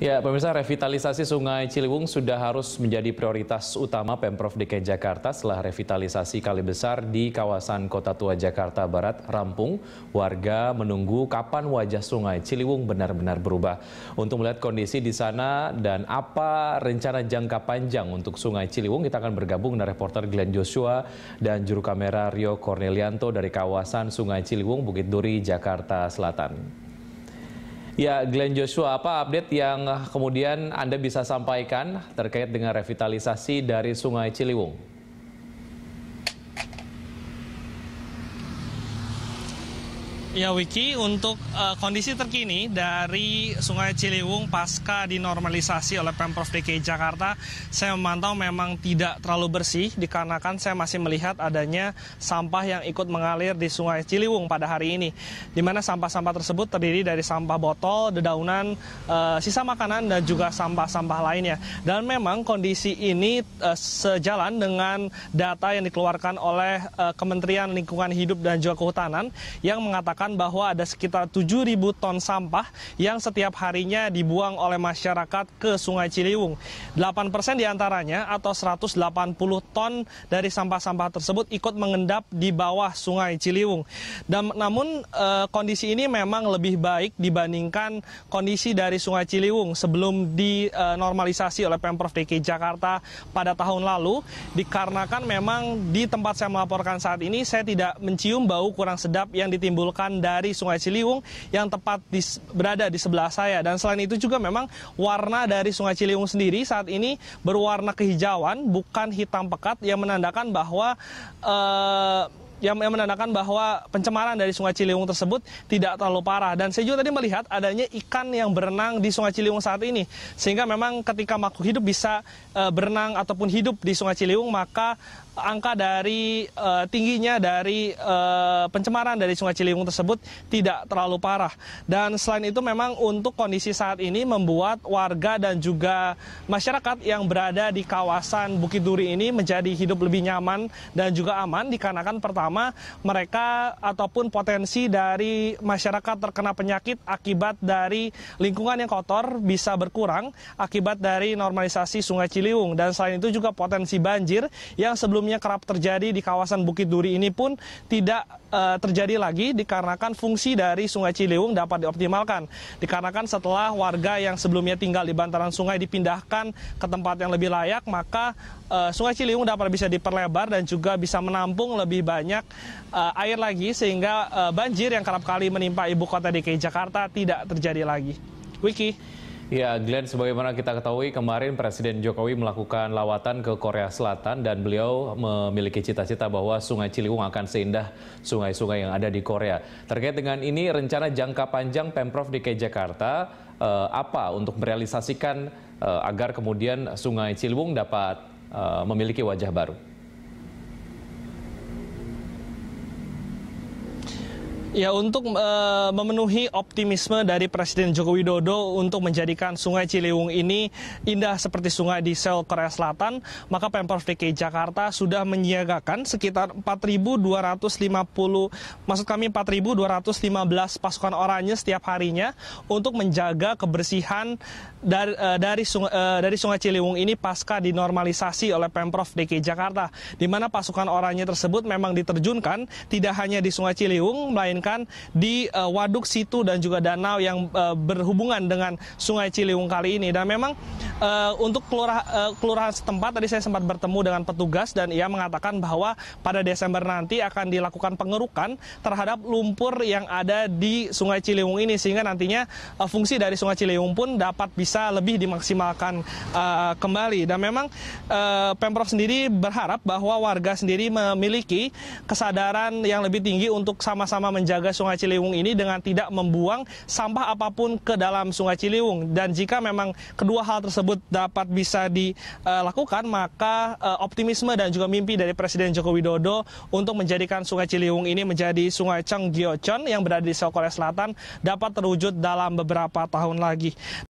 Ya, pemirsa revitalisasi Sungai Ciliwung sudah harus menjadi prioritas utama Pemprov DKI Jakarta setelah revitalisasi kali besar di kawasan Kota Tua Jakarta Barat rampung. Warga menunggu kapan wajah Sungai Ciliwung benar-benar berubah. Untuk melihat kondisi di sana dan apa rencana jangka panjang untuk Sungai Ciliwung, kita akan bergabung dengan reporter Glenn Joshua dan juru kamera Rio Cornelianto dari kawasan Sungai Ciliwung, Bukit Duri, Jakarta Selatan. Ya, Glenn Joshua, apa update yang kemudian Anda bisa sampaikan terkait dengan revitalisasi dari Sungai Ciliwung? Ya Wiki, untuk uh, kondisi terkini dari Sungai Ciliwung pasca dinormalisasi oleh Pemprov DKI Jakarta, saya memantau memang tidak terlalu bersih dikarenakan saya masih melihat adanya sampah yang ikut mengalir di Sungai Ciliwung pada hari ini. Di mana sampah-sampah tersebut terdiri dari sampah botol, dedaunan, uh, sisa makanan dan juga sampah-sampah lainnya. Dan memang kondisi ini uh, sejalan dengan data yang dikeluarkan oleh uh, Kementerian Lingkungan Hidup dan juga Kehutanan yang mengatakan mengatakan bahwa ada sekitar 7.000 ton sampah yang setiap harinya dibuang oleh masyarakat ke Sungai Ciliwung. 8% diantaranya atau 180 ton dari sampah-sampah tersebut ikut mengendap di bawah Sungai Ciliwung. Dan, namun e, kondisi ini memang lebih baik dibandingkan kondisi dari Sungai Ciliwung sebelum dinormalisasi eh, oleh Pemprov DKI Jakarta pada tahun lalu dikarenakan memang di tempat saya melaporkan saat ini saya tidak mencium bau kurang sedap yang ditimbulkan aliran dari Sungai Ciliwung yang tepat di, berada di sebelah saya. Dan selain itu juga memang warna dari Sungai Ciliwung sendiri saat ini berwarna kehijauan bukan hitam pekat yang menandakan bahwa eh, yang menandakan bahwa pencemaran dari Sungai Ciliwung tersebut tidak terlalu parah. Dan saya juga tadi melihat adanya ikan yang berenang di Sungai Ciliwung saat ini. Sehingga memang ketika makhluk hidup bisa e, berenang ataupun hidup di Sungai Ciliwung, maka angka dari e, tingginya dari e, pencemaran dari Sungai Ciliwung tersebut tidak terlalu parah. Dan selain itu memang untuk kondisi saat ini membuat warga dan juga masyarakat yang berada di kawasan Bukit Duri ini menjadi hidup lebih nyaman dan juga aman dikarenakan pertama pertama mereka ataupun potensi dari masyarakat terkena penyakit akibat dari lingkungan yang kotor bisa berkurang akibat dari normalisasi Sungai Ciliwung dan selain itu juga potensi banjir yang sebelumnya kerap terjadi di kawasan Bukit Duri ini pun tidak uh, terjadi lagi dikarenakan fungsi dari Sungai Ciliwung dapat dioptimalkan dikarenakan setelah warga yang sebelumnya tinggal di bantaran sungai dipindahkan ke tempat yang lebih layak maka uh, Sungai Ciliwung dapat bisa diperlebar dan juga bisa menampung lebih banyak banyak eh, air lagi sehingga eh, banjir yang kerap kali menimpa ibu kota DKI Jakarta tidak terjadi lagi. Wiki. Ya, Glenn, sebagaimana kita ketahui kemarin Presiden Jokowi melakukan lawatan ke Korea Selatan dan beliau memiliki cita-cita bahwa Sungai Ciliwung akan seindah sungai-sungai yang ada di Korea. Terkait dengan ini, rencana jangka panjang Pemprov DKI Jakarta eh, apa untuk merealisasikan eh, agar kemudian Sungai Ciliwung dapat eh, memiliki wajah baru? Ya untuk e, memenuhi optimisme dari Presiden Joko Widodo untuk menjadikan Sungai Ciliwung ini indah seperti sungai di Seoul Korea Selatan, maka Pemprov DKI Jakarta sudah menyiagakan sekitar 4.250 maksud kami 4.215 pasukan oranye setiap harinya untuk menjaga kebersihan dari e, eh, dari, sungai, e, dari Sungai Ciliwung ini pasca dinormalisasi oleh Pemprov DKI Jakarta, di mana pasukan oranye tersebut memang diterjunkan tidak hanya di Sungai Ciliwung melainkan dimainkan di uh, Waduk Situ dan juga danau yang uh, berhubungan dengan Sungai Ciliwung kali ini. Dan memang uh, untuk kelurah, uh, eh, kelurahan setempat tadi saya sempat bertemu dengan petugas dan ia mengatakan bahwa pada Desember nanti akan dilakukan pengerukan terhadap lumpur yang ada di Sungai Ciliwung ini sehingga nantinya uh, fungsi dari Sungai Ciliwung pun dapat bisa lebih dimaksimalkan uh, kembali dan memang uh, Pemprov sendiri berharap bahwa warga sendiri memiliki kesadaran yang lebih tinggi untuk sama-sama menjaga Sungai Ciliwung ini dengan tidak membuang sampah apapun ke dalam Sungai Ciliwung dan jika memang kedua hal tersebut tersebut dapat bisa dilakukan, maka eh, optimisme dan juga mimpi dari Presiden Joko Widodo untuk menjadikan Sungai Ciliwung ini menjadi Sungai Cheng yang berada di Seoul Korea Selatan dapat terwujud dalam beberapa tahun lagi.